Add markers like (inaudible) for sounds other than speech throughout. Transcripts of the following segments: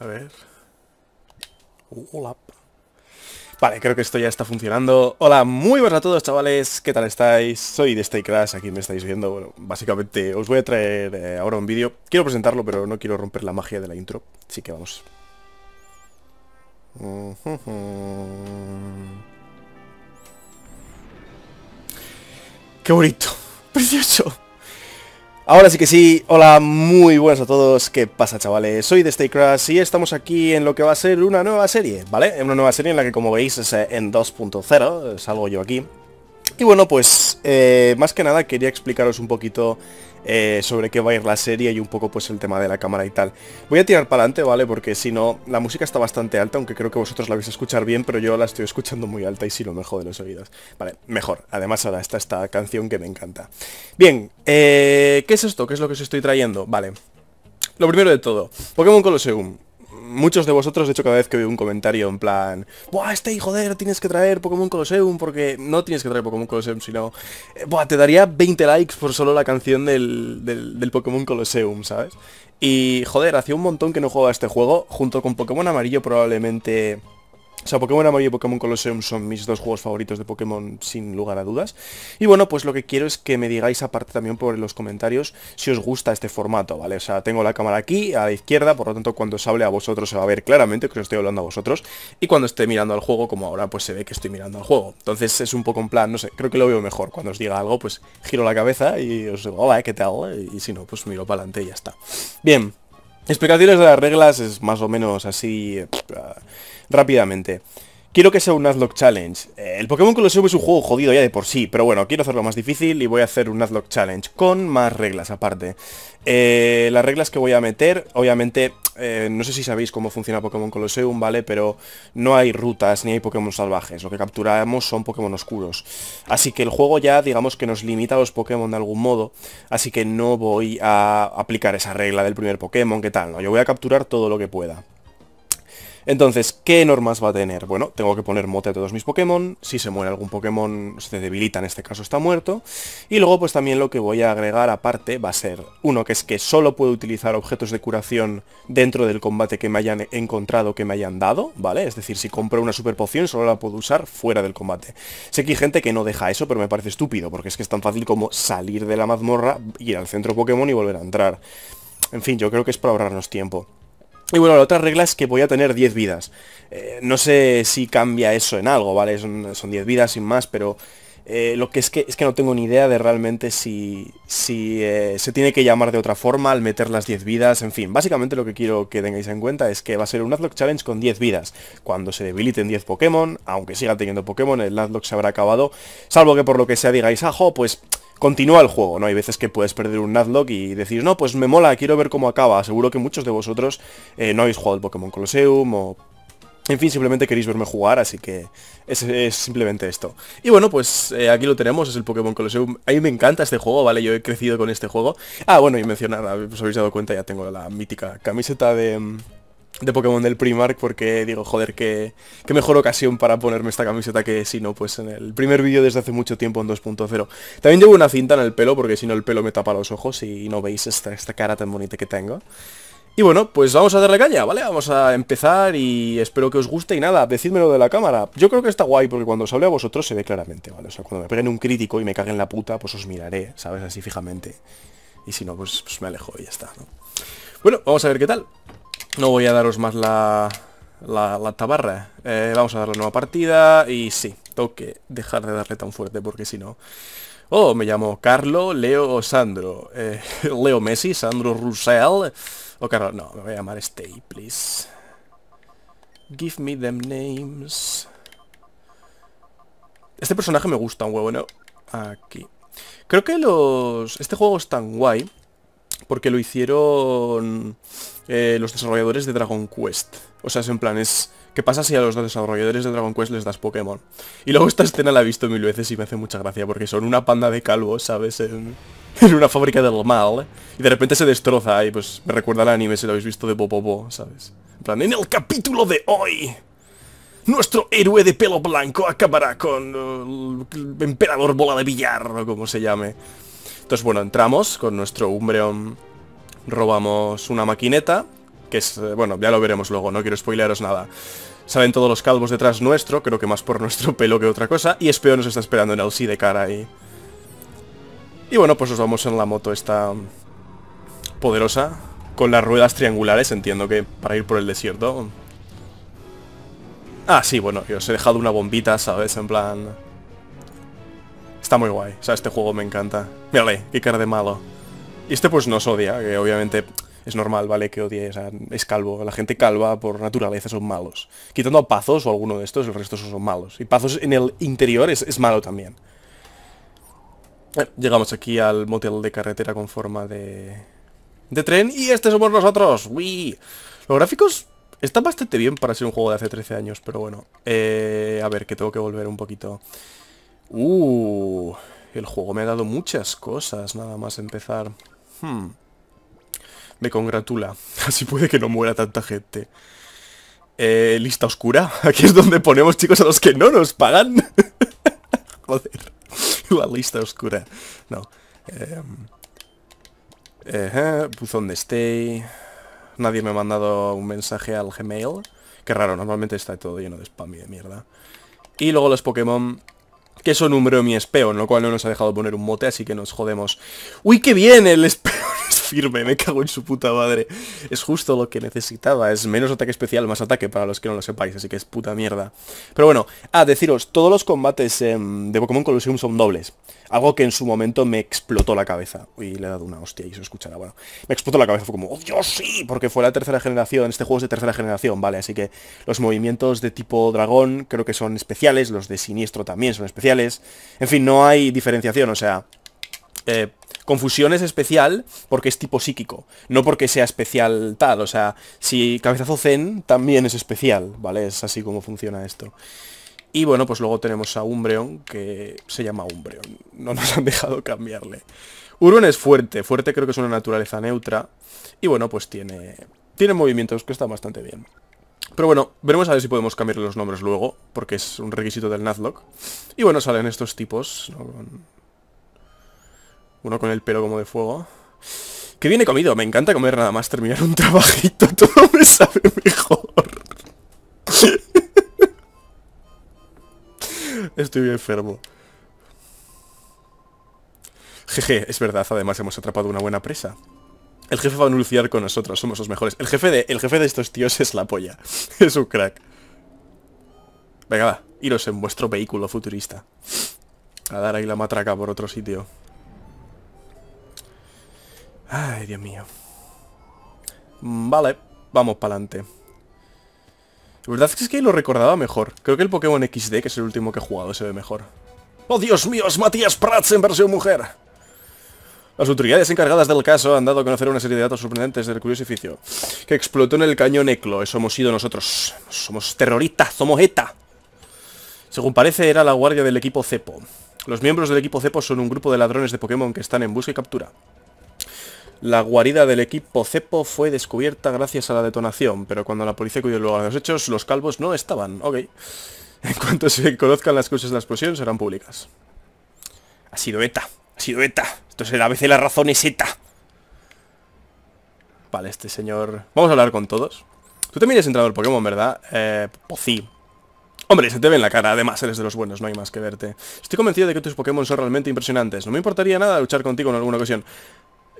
A ver. Hola. Vale, creo que esto ya está funcionando. Hola, muy buenas a todos chavales, ¿qué tal estáis? Soy de Stay Crash, aquí me estáis viendo. Bueno, básicamente os voy a traer eh, ahora un vídeo. Quiero presentarlo, pero no quiero romper la magia de la intro, así que vamos. ¡Qué bonito! (laughs) ¡Precioso! Ahora sí que sí, hola, muy buenas a todos, ¿qué pasa chavales? Soy de Stay y estamos aquí en lo que va a ser una nueva serie, ¿vale? Una nueva serie en la que como veis es eh, en 2.0, salgo yo aquí. Y bueno, pues eh, más que nada quería explicaros un poquito eh, sobre qué va a ir la serie y un poco pues el tema de la cámara y tal. Voy a tirar para adelante, ¿vale? Porque si no, la música está bastante alta, aunque creo que vosotros la vais a escuchar bien, pero yo la estoy escuchando muy alta y si lo mejor de los oídos. Vale, mejor. Además ahora está esta canción que me encanta. Bien, eh, ¿qué es esto? ¿Qué es lo que os estoy trayendo? Vale. Lo primero de todo, Pokémon Colosseum muchos de vosotros, de hecho, cada vez que veo un comentario en plan, ¡buah, este hijo de tienes que traer Pokémon Colosseum! Porque no tienes que traer Pokémon Colosseum, sino, eh, ¡buah, te daría 20 likes por solo la canción del, del, del Pokémon Colosseum, ¿sabes? Y, joder, hacía un montón que no jugaba este juego, junto con Pokémon Amarillo probablemente o sea, Pokémon Amor y Pokémon Colosseum son mis dos juegos favoritos de Pokémon sin lugar a dudas. Y bueno, pues lo que quiero es que me digáis aparte también por los comentarios si os gusta este formato, ¿vale? O sea, tengo la cámara aquí, a la izquierda, por lo tanto cuando os hable a vosotros se va a ver claramente que os estoy hablando a vosotros. Y cuando esté mirando al juego, como ahora, pues se ve que estoy mirando al juego. Entonces es un poco en plan, no sé, creo que lo veo mejor. Cuando os diga algo, pues giro la cabeza y os digo, hola, ¿qué tal? Y si no, pues miro para adelante y ya está. Bien, Explicaciones de las reglas es más o menos así... Eh, rápidamente. Quiero que sea un Nuzlocke Challenge. Eh, el Pokémon Colosseum es un juego jodido ya de por sí, pero bueno, quiero hacerlo más difícil y voy a hacer un Nuzlocke Challenge con más reglas aparte. Eh, las reglas que voy a meter, obviamente, eh, no sé si sabéis cómo funciona Pokémon Colosseum, ¿vale? Pero no hay rutas ni hay Pokémon salvajes, lo que capturamos son Pokémon oscuros. Así que el juego ya, digamos que nos limita a los Pokémon de algún modo, así que no voy a aplicar esa regla del primer Pokémon, ¿qué tal? No? Yo voy a capturar todo lo que pueda. Entonces, ¿qué normas va a tener? Bueno, tengo que poner mote a todos mis Pokémon, si se muere algún Pokémon se debilita, en este caso está muerto, y luego pues también lo que voy a agregar aparte va a ser, uno que es que solo puedo utilizar objetos de curación dentro del combate que me hayan encontrado, que me hayan dado, ¿vale? Es decir, si compro una super poción solo la puedo usar fuera del combate. Sé que hay gente que no deja eso, pero me parece estúpido, porque es que es tan fácil como salir de la mazmorra, ir al centro Pokémon y volver a entrar. En fin, yo creo que es para ahorrarnos tiempo. Y bueno, la otra regla es que voy a tener 10 vidas. Eh, no sé si cambia eso en algo, ¿vale? Son, 10 vidas sin más, pero eh, lo que es que es que no tengo ni idea de realmente si, si eh, se tiene que llamar de otra forma al meter las 10 vidas. En fin, básicamente lo que quiero que tengáis en cuenta es que va a ser un Nuzlocke Challenge con 10 vidas. Cuando se debiliten 10 Pokémon, aunque siga teniendo Pokémon, el Nuzlocke se habrá acabado. Salvo que por lo que sea digáis, ajo, pues continúa el juego, ¿no? Hay veces que puedes perder un Nuzlocke y decís, no, pues me mola, quiero ver cómo acaba. Seguro que muchos de vosotros eh, no habéis jugado el Pokémon Colosseum o en fin, simplemente queréis verme jugar, así que es, simplemente esto. Y bueno, pues eh, aquí lo tenemos, es el Pokémon Colosseum. A mí me encanta este juego, ¿vale? Yo he crecido con este juego. Ah, bueno, y mencionar, os habéis dado cuenta, ya tengo la mítica camiseta de, mm, de Pokémon del Primark porque digo, joder, qué, qué, mejor ocasión para ponerme esta camiseta que si no, pues en el primer vídeo desde hace mucho tiempo en 2.0. También llevo una cinta en el pelo porque si no el pelo me tapa los ojos y no veis esta, esta cara tan bonita que tengo. Y bueno, pues vamos a darle caña, ¿vale? Vamos a empezar y espero que os guste y nada, decídmelo de la cámara. Yo creo que está guay porque cuando os hable a vosotros se ve claramente, ¿vale? O sea, cuando me peguen un crítico y me caguen la puta, pues os miraré, ¿sabes? Así fijamente. Y si no, pues, pues me alejo y ya está, ¿no? Bueno, vamos a ver qué tal. No voy a daros más la, tabarra. Eh, vamos a dar la nueva partida y sí, tengo que dejar de darle tan fuerte porque si no... Oh, me llamo Carlo, Leo o Sandro. Eh, (laughs) Leo Messi, Sandro Russell. Oh, o no, me voy a llamar Stay, please. Give me them names. Este personaje me gusta un huevo, ¿no? Aquí. Creo que los... Este juego es tan guay porque lo hicieron eh, los desarrolladores de Dragon Quest. O sea, es en plan, es... ¿Qué pasa si a los desarrolladores de Dragon Quest les das Pokémon? Y luego esta escena la he visto mil veces y me hace mucha gracia porque son una panda de calvos, ¿sabes? En, (laughs) una fábrica del mal. Y de repente se destroza y pues me recuerda al anime, si lo habéis visto, de Popopo, ¿sabes? En plan, en el capítulo de hoy... Nuestro héroe de pelo blanco acabará con uh, el emperador bola de billar o como se llame. Entonces, bueno, entramos con nuestro Umbreon robamos una maquineta, que es, eh, bueno, ya lo veremos luego, no quiero spoilearos nada. salen todos los calvos detrás nuestro, creo que más por nuestro pelo que otra cosa, y Espeo nos está esperando en el sí de cara ahí. Y bueno, pues nos vamos en la moto esta mm, poderosa, con las ruedas triangulares, entiendo que para ir por el desierto. Ah, sí, bueno, yo os he dejado una bombita, ¿sabes? En plan... Está muy guay, o sea, este juego me encanta. Mírale, qué cara de malo. Y este pues nos odia, que obviamente es normal, ¿vale? Que odie, es calvo. La gente calva por naturaleza son malos. Quitando a Pazos o alguno de estos, el resto son malos. Y Pazos en el interior es, malo también. Eh, llegamos aquí al motel de carretera con forma de... De tren, y este somos nosotros. uy Los gráficos están bastante bien para ser un juego de hace 13 años, pero bueno. Eh, a ver, que tengo que volver un poquito. Uh, el juego me ha dado muchas cosas, nada más empezar. Hmm. Me congratula. (laughs) Así puede que no muera tanta gente. Eh, lista oscura. (laughs) Aquí es donde ponemos, chicos, a los que no nos pagan. (laughs) Joder. La lista oscura. No. buzón em. de stay. Nadie me ha mandado un mensaje al Gmail. Qué raro, normalmente está todo lleno de spam y de mierda. Y luego los Pokémon que eso número mi espeo lo cual no nos ha dejado poner un mote, así que nos jodemos. ¡Uy, qué bien! El espeo! firme, me cago en su puta madre. Es justo lo que necesitaba, es menos ataque especial, más ataque para los que no lo sepáis, así que es puta mierda. Pero bueno, a deciros, todos los combates em, de Pokémon Colosseum son dobles. Algo que en su momento me explotó la cabeza. Uy, le he dado una hostia y se escuchará, bueno. Me explotó la cabeza, fue como, ¡oh Dios, sí! Porque fue la tercera generación, este juego es de tercera generación, ¿vale? Así que los movimientos de tipo dragón creo que son especiales, los de siniestro también son especiales. En fin, no hay diferenciación, o sea, eh, confusión es especial porque es tipo psíquico, no porque sea especial tal. O sea, si cabezazo zen también es especial, ¿vale? Es así como funciona esto. Y bueno, pues luego tenemos a Umbreon, que se llama Umbreon. No nos han dejado cambiarle. Urun es fuerte. Fuerte creo que es una naturaleza neutra. Y bueno, pues tiene... Tiene movimientos que están bastante bien. Pero bueno, veremos a ver si podemos cambiarle los nombres luego, porque es un requisito del Nuzlocke. Y bueno, salen estos tipos, ¿no? Uno con el pelo como de fuego. ¡Qué viene comido! Me encanta comer nada más terminar un (laughs) trabajito. Todo me sabe mejor. Estoy bien enfermo. Jeje, es verdad. Además hemos atrapado una buena presa. El jefe va a anunciar con nosotros, somos los mejores. El jefe de, el jefe de estos tíos es la polla. (laughs) Es un crack. Venga, va, iros en vuestro vehículo futurista. A dar ahí la matraca por otro sitio. Ay, Dios mío. Vale, vamos para adelante. La verdad es que lo recordaba mejor. Creo que el Pokémon XD, que es el último que he jugado, se ve mejor. ¡Oh, Dios mío! ¡Es Matías Prats en versión mujer! Las autoridades encargadas del caso han dado a conocer una serie de datos sorprendentes del curioso edificio que explotó en el cañón Eclo. Eso hemos sido nosotros. Somos terroristas, somos ETA. Según parece, era la guardia del equipo Cepo. Los miembros del equipo Cepo son un grupo de ladrones de Pokémon que están en busca y captura. La guarida del equipo cepo fue descubierta gracias a la detonación, pero cuando la policía cuyo luego a los hechos, los calvos no estaban. Ok. (laughs) En cuanto se conozcan las causas de la explosión, serán públicas. Ha sido ETA. Ha sido ETA. Esto será vez de la razón es ETA. Vale, este señor... Vamos a hablar con todos. Tú también entrado al Pokémon, ¿verdad? Eh, Pocí. Hombre, se te ve en la cara, además eres de los buenos, no hay más que verte. Estoy convencido de que tus Pokémon son realmente impresionantes. No me importaría nada luchar contigo en alguna ocasión.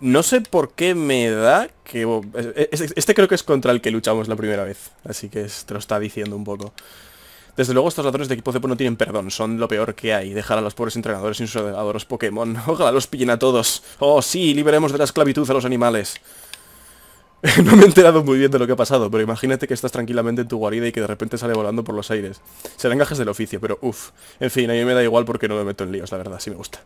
No sé por qué me da que... Oh, este creo que es contra el que luchamos la primera vez, así que te lo está diciendo un poco. Desde luego estos ladrones de equipo Zepo no tienen perdón, son lo peor que hay, dejar a los pobres entrenadores y sus adoradores Pokémon. (laughs) Ojalá los pillen a todos. Oh, sí, liberemos de la esclavitud a los animales. (laughs) no me he enterado muy bien de lo que ha pasado, pero imagínate que estás tranquilamente en tu guarida y que de repente sale volando por los aires. Serán gajes del oficio, pero uff. En fin, a mí me da igual porque no me meto en líos, la verdad, sí me gusta.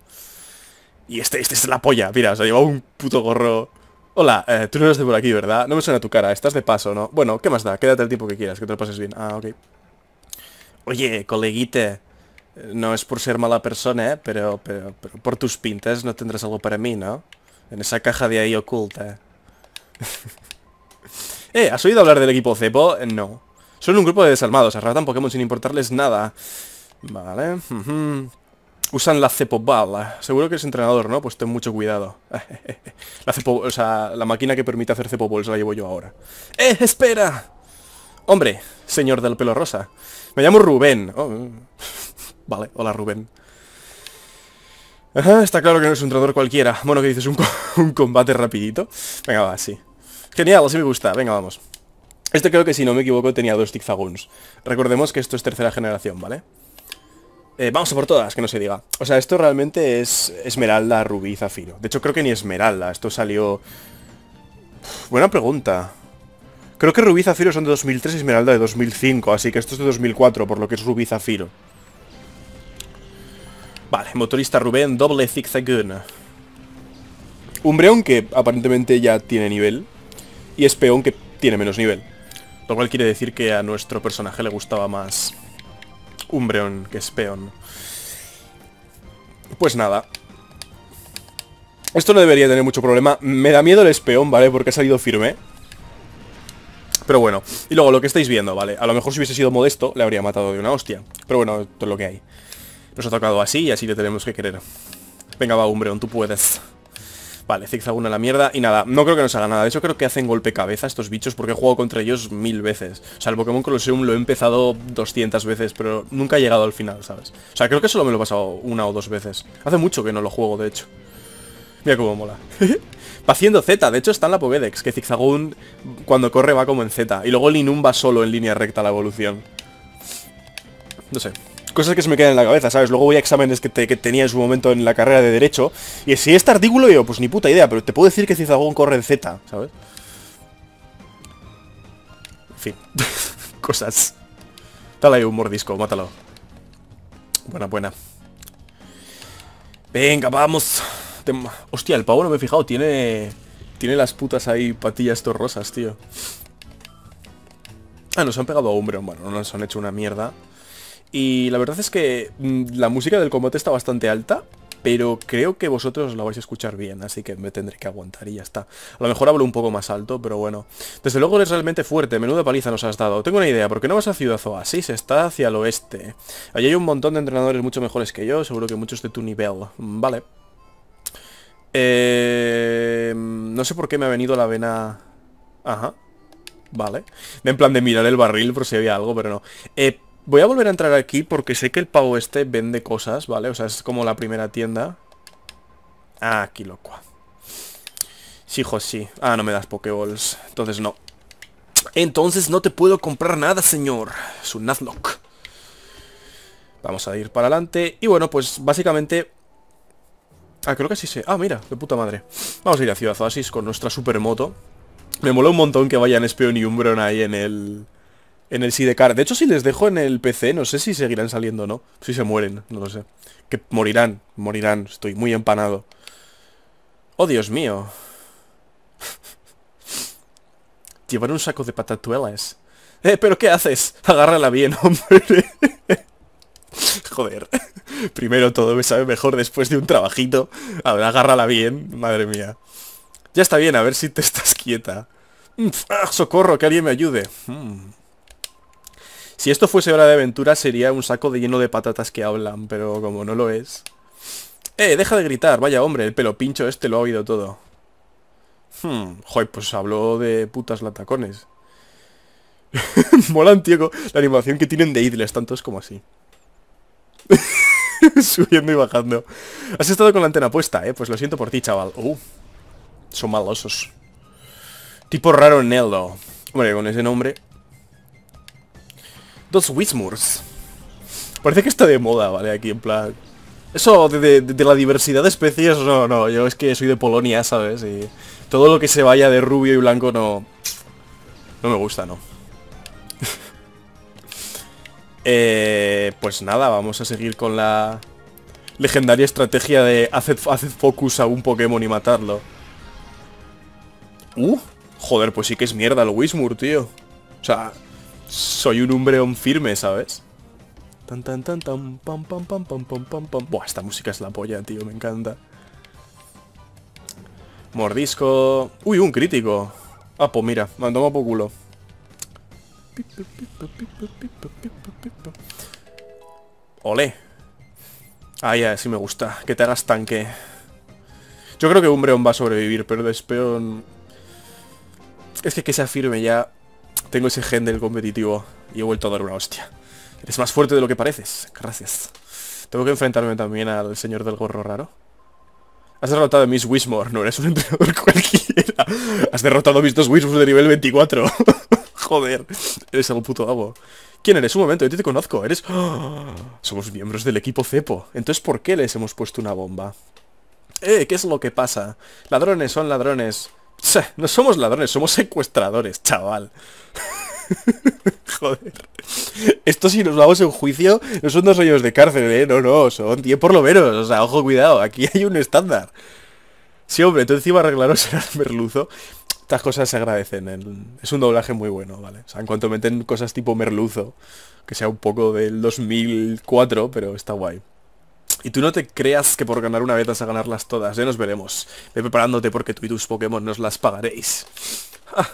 Y este, este es la polla, mira, se ha llevado un puto gorro Hola, eh, tú no eres de por aquí, ¿verdad? No me suena tu cara, estás de paso, ¿no? Bueno, ¿qué más da? Quédate el tiempo que quieras, que te lo pases bien Ah, ok Oye, coleguite eh, No es por ser mala persona, ¿eh? Pero, pero, por tus pintas no tendrás algo para mí, ¿no? En esa caja de ahí oculta Eh, (laughs) eh ¿has oído hablar del equipo Cepo? No son un grupo de desarmados, arratan Pokémon sin importarles nada. Vale. mhm Usan la cepobala. Seguro que es entrenador, ¿no? Pues ten mucho cuidado. (laughs) la cepo, o sea, la máquina que permite hacer cepobols la llevo yo ahora. ¡Eh, espera! Hombre, señor del pelo rosa. Me llamo Rubén. Oh, mm. (laughs) vale, hola Rubén. está claro que no es un entrenador cualquiera. Bueno, que dices? ¿Un, (laughs) un combate rapidito? Venga, va, sí. Genial, así me gusta. Venga, vamos. Este creo que si no me equivoco tenía dos tigzaguns Recordemos que esto es tercera generación, ¿vale? vale eh, vamos a por todas, que no se diga. O sea, esto realmente es esmeralda, rubí, zafiro. De hecho, creo que ni esmeralda. Esto salió... buena pregunta. Creo que rubí, zafiro son de 2003 y esmeralda de 2005. Así que esto es de 2004, por lo que es rubí, zafiro. Vale, motorista Rubén, doble zigzaguna. Umbreón que aparentemente ya tiene nivel. Y Espeón que tiene menos nivel. Lo cual quiere decir que a nuestro personaje le gustaba más Umbreon, que es peón. Pues nada. Esto no debería tener mucho problema. Me da miedo el espeón, ¿vale? Porque ha salido firme. Pero bueno. Y luego lo que estáis viendo, ¿vale? A lo mejor si hubiese sido modesto, le habría matado de una hostia. Pero bueno, esto es lo que hay. Nos ha tocado así y así le tenemos que querer. Venga, va, Umbreon, tú puedes. Vale, zigzag a la mierda y nada, no creo que nos haga nada. De hecho creo que hacen golpe cabeza estos bichos porque he jugado contra ellos mil veces. O sea, el Pokémon Colosseum lo he empezado 200 veces, pero nunca he llegado al final, ¿sabes? O sea, creo que solo me lo he pasado una o dos veces. Hace mucho que no lo juego, de hecho. Mira cómo mola. (laughs) va haciendo Z, de hecho está en la Pokédex, que Zigzagoon cuando corre va como en Z. Y luego Linum va solo en línea recta la evolución. No sé, cosas que se me quedan en la cabeza, ¿sabes? Luego voy a exámenes que, tenía en su momento en la carrera de Derecho, y si este artículo yo, pues ni puta idea, pero te puedo decir que Cizagón corre en Z, ¿sabes? En fin, (laughs) cosas. Dale ahí un mordisco, mátalo. Buena, buena. Venga, vamos. Hostia, el pavo no me he fijado, tiene... Tiene las putas ahí patillas torrosas, tío. Ah, nos han pegado a Umbreon. Bueno, nos han hecho una mierda. Y la verdad es que mm, la música del combate está bastante alta, pero creo que vosotros la vais a escuchar bien, así que me tendré que aguantar y ya está. A lo mejor hablo un poco más alto, pero bueno. Desde luego eres realmente fuerte, menuda paliza nos has dado. Tengo una idea, ¿por qué no vas a Ciudad Oasis? Está hacia el oeste. Allí hay un montón de entrenadores mucho mejores que yo, seguro que muchos de tu nivel. Mm, vale. Eh... No sé por qué me ha venido la vena... Ajá. Vale. En plan de mirar el barril por si había algo, pero no. Eh, Voy a volver a entrar aquí porque sé que el pavo este vende cosas, ¿vale? O sea, es como la primera tienda. Ah, aquí loco. Sí, hijo, sí. Ah, no me das pokeballs. Entonces no. Entonces no te puedo comprar nada, señor. Es un Vamos a ir para adelante. Y bueno, pues básicamente... Ah, creo que sí sé. Ah, mira, de puta madre. Vamos a ir a Ciudad Oasis con nuestra supermoto. Me mola un montón que vayan Espeon y Umbron ahí en el... En el Sidecar. De hecho, si les dejo en el PC, no sé si seguirán saliendo o no. Si se mueren, no lo sé. Que morirán, morirán. Estoy muy empanado. Oh, Dios mío. (laughs) Llevar un saco de patatuelas. Eh, pero ¿qué haces? Agárrala bien, (laughs) hombre. Joder. Primero todo me sabe mejor después de un trabajito. A ver, agárrala bien. Madre mía. Ya está bien, a ver si te estás quieta. Mm, ah, socorro, que alguien me ayude. Mm. Si esto fuese hora de aventura sería un saco de lleno de patatas que hablan, pero como no lo es... ¡Eh, deja de gritar! Vaya hombre, el pelo pincho este lo ha oído todo. Hmm, joder, pues habló de putas latacones. (laughs) Molan, tío, la animación que tienen de idles, es como así. (laughs) Subiendo y bajando. Has estado con la antena puesta, ¿eh? Pues lo siento por ti, chaval. Uh, son malosos. Tipo raro Neldo. Hombre, con ese nombre... Dos Wismurs. Parece que está de moda, ¿vale? Aquí en plan... Eso de, la diversidad de especies, no, no. Yo es que soy de Polonia, ¿sabes? Y todo lo que se vaya de rubio y blanco no... No me gusta, ¿no? (laughs) Eh, pues nada, vamos a seguir con la legendaria estrategia de hacer focus a un Pokémon y matarlo. Uh, joder, pues sí que es mierda el Wismur, tío. O sea, soy un umbreón firme, ¿sabes? Tan Buah, esta música es la polla, tío, me encanta. Mordisco. Uy, un crítico. Ah, pues mira, me han por culo. Ole. Ah, ya, sí me gusta. Que te hagas tanque. Yo creo que Umbreon va a sobrevivir, pero Despeón... Es que que sea firme ya tengo ese gen del competitivo y he vuelto a dar una hostia. Eres más fuerte de lo que pareces. Gracias. Tengo que enfrentarme también al señor del gorro raro. Has derrotado a Miss Wismore. No eres un entrenador (laughs) cualquiera. Has derrotado a mis dos de nivel 24. (laughs) Joder. Eres algo puto amo. ¿Quién eres? Un momento, yo te, conozco. Eres... (gasps) Somos miembros del equipo Cepo. Entonces, ¿por qué les hemos puesto una bomba? Eh, ¿qué es lo que pasa? Ladrones son ladrones sea, no somos ladrones, somos secuestradores, chaval. (laughs) Joder. Esto si nos vamos en juicio, no son dos años de cárcel, ¿eh? No, no, son 10 por lo menos. O sea, ojo, cuidado, aquí hay un estándar. Sí, hombre, tú encima arreglaros el merluzo. Estas cosas se agradecen. Es un doblaje muy bueno, ¿vale? O sea, en cuanto meten cosas tipo merluzo, que sea un poco del 2004, pero está guay. Y tú no te creas que por ganar una vez vas a ganarlas todas, ya nos veremos. Ve preparándote porque tú y tus Pokémon nos las pagaréis. Ah.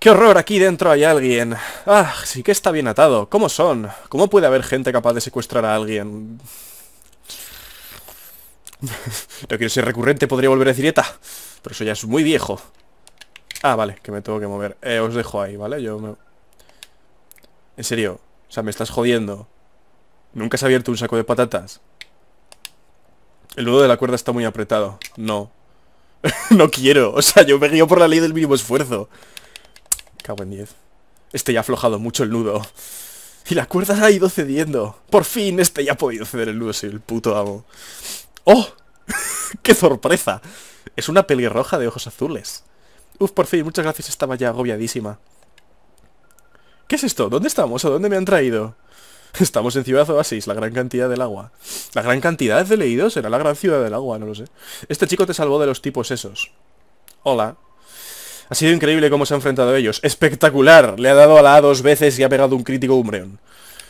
¡Qué horror! Aquí dentro hay alguien. ¡Ah! Sí que está bien atado. ¿Cómo son? ¿Cómo puede haber gente capaz de secuestrar a alguien? (laughs) no quiero ser recurrente, podría volver a decir ETA. Pero eso ya es muy viejo. Ah, vale, que me tengo que mover. Eh, os dejo ahí, ¿vale? Yo me... En serio, o sea, me estás jodiendo. ¿Nunca has abierto un saco de patatas? El nudo de la cuerda está muy apretado. No. (laughs) no quiero. O sea, yo me guío por la ley del mínimo esfuerzo. Cago en 10. Este ya ha aflojado mucho el nudo. Y la cuerda ha ido cediendo. Por fin, este ya ha podido ceder el nudo. Soy el puto amo. ¡Oh! (laughs) ¡Qué sorpresa! Es una pelirroja de ojos azules. Uf, por fin, muchas gracias. Estaba ya agobiadísima. ¿Qué es esto? ¿Dónde estamos? ¿A dónde me han traído? (laughs) Estamos en Ciudad Oasis, la gran cantidad del agua. La gran cantidad de leídos será la gran ciudad del agua, no lo sé. Este chico te salvó de los tipos esos. Hola. Ha sido increíble cómo se ha enfrentado a ellos. ¡Espectacular! Le ha dado a la A dos veces y ha pegado un crítico umbreón.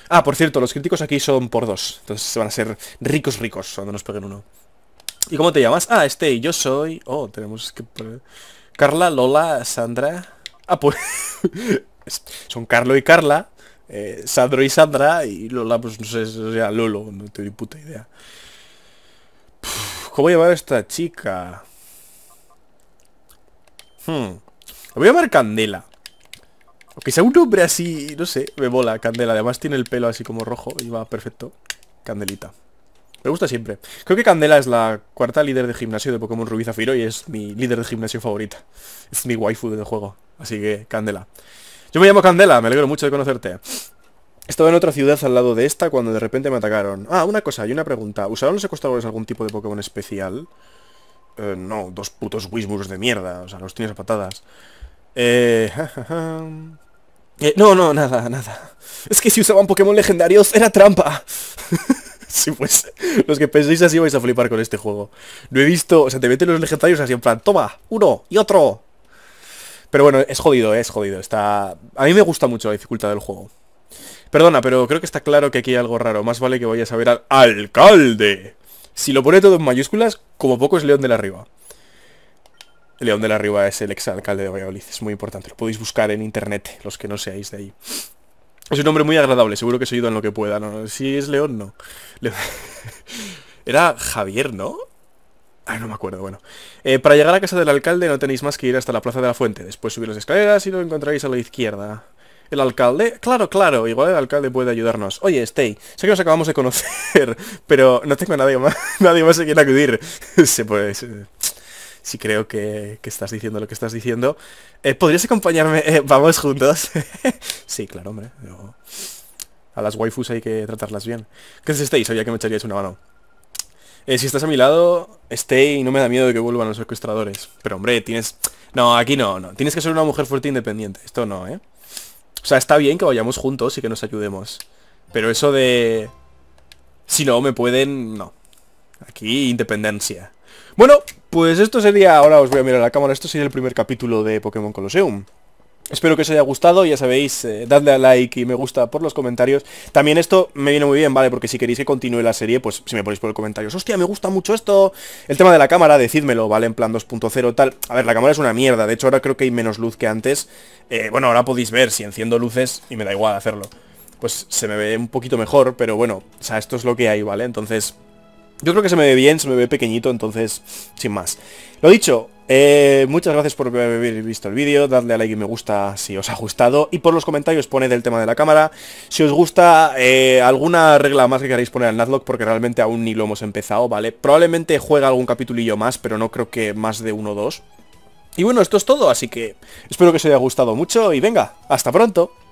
Ah, por cierto, los críticos aquí son por dos. Entonces se van a ser ricos ricos cuando nos peguen uno. ¿Y cómo te llamas? Ah, este, yo soy... Oh, tenemos que... Carla, Lola, Sandra... Ah, pues... (laughs) son Carlo y Carla. Eh, Sandro y Sandra y Lola, pues no sé, o sea, Lolo, no te di puta idea. ¿Cómo llamar a esta chica? Hmm. voy a llamar Candela. Aunque sea un nombre así, no sé, me mola Candela. Además tiene el pelo así como rojo y va perfecto. Candelita. Me gusta siempre. Creo que Candela es la cuarta líder de gimnasio de Pokémon Rubí Zafiro y es mi líder de gimnasio favorita. Es mi waifu del juego. Así que, Candela. Yo me llamo Candela, me alegro mucho de conocerte. Estaba en otra ciudad al lado de esta cuando de repente me atacaron. Ah, una cosa, y una pregunta. ¿Usaron los secuestradores algún tipo de Pokémon especial? Eh, no, dos putos wismuros de mierda. O sea, los tienes a patadas. Eh, eh, no, no, nada, nada. Es que si usaban Pokémon legendarios era trampa. (laughs) Si fuese pues, los que penséis así vais a flipar con este juego. No he visto, o sea, te meten los legendarios así en plan, toma, uno y otro, pero bueno, es jodido, es jodido. Está... A mí me gusta mucho la dificultad del juego. Perdona, pero creo que está claro que aquí hay algo raro. Más vale que vayas a ver al alcalde. Si lo pone todo en mayúsculas, como poco es León de la Riva. León de la Riva es el exalcalde de Valladolid. Es muy importante. Lo podéis buscar en internet, los que no seáis de ahí. Es un hombre muy agradable. Seguro que se ayuda en lo que pueda. Si es León, no. (laughs) Era Javier, ¿no? Ah, no me acuerdo, bueno. Eh, para llegar a casa del alcalde no tenéis más que ir hasta la plaza de la fuente. Después subir las escaleras y lo encontraréis a la izquierda. ¿El alcalde? Claro, claro, igual el alcalde puede ayudarnos. Oye, Stay, sé que nos acabamos de conocer, (laughs) pero no tengo a nadie más, (laughs) nadie más a quien acudir. Se (laughs) puede... Eh, si creo que, estás diciendo lo que estás diciendo. Eh, ¿Podrías acompañarme? ¿Vamos juntos? sí, claro, hombre. A las waifus hay que tratarlas bien. ¿Qué Stay? Sabía que me echarías una mano. Eh, si estás a mi lado, stay y no me da miedo de que vuelvan los secuestradores. Pero hombre, tienes... No, aquí no, no. Tienes que ser una mujer fuerte e independiente. Esto no, ¿eh? O sea, está bien que vayamos juntos y que nos ayudemos. Pero eso de... Si no, me pueden... No. Aquí, independencia. Bueno, pues esto sería... Ahora os voy a mirar a la cámara. Esto sería el primer capítulo de Pokémon Colosseum. Espero que os haya gustado, ya sabéis, eh, dadle a like y me gusta por los comentarios. También esto me viene muy bien, ¿vale? Porque si queréis que continúe la serie, pues si me ponéis por el comentario, hostia, me gusta mucho esto. El tema de la cámara, decídmelo, ¿vale? En plan 2.0 tal. A ver, la cámara es una mierda, de hecho ahora creo que hay menos luz que antes. Eh, bueno, ahora podéis ver si enciendo luces y me da igual hacerlo. Pues se me ve un poquito mejor, pero bueno, o sea, esto es lo que hay, ¿vale? Entonces, yo creo que se me ve bien, se me ve pequeñito, entonces, sin más. Lo dicho, eh, muchas gracias por haber visto el vídeo, dadle a like y me gusta si os ha gustado y por los comentarios poned el tema de la cámara. Si os gusta eh, alguna regla más que queráis poner al Nuzlocke porque realmente aún ni lo hemos empezado, ¿vale? Probablemente juega algún capitulillo más, pero no creo que más de uno o dos. Y bueno, esto es todo, así que espero que os haya gustado mucho y venga, hasta pronto.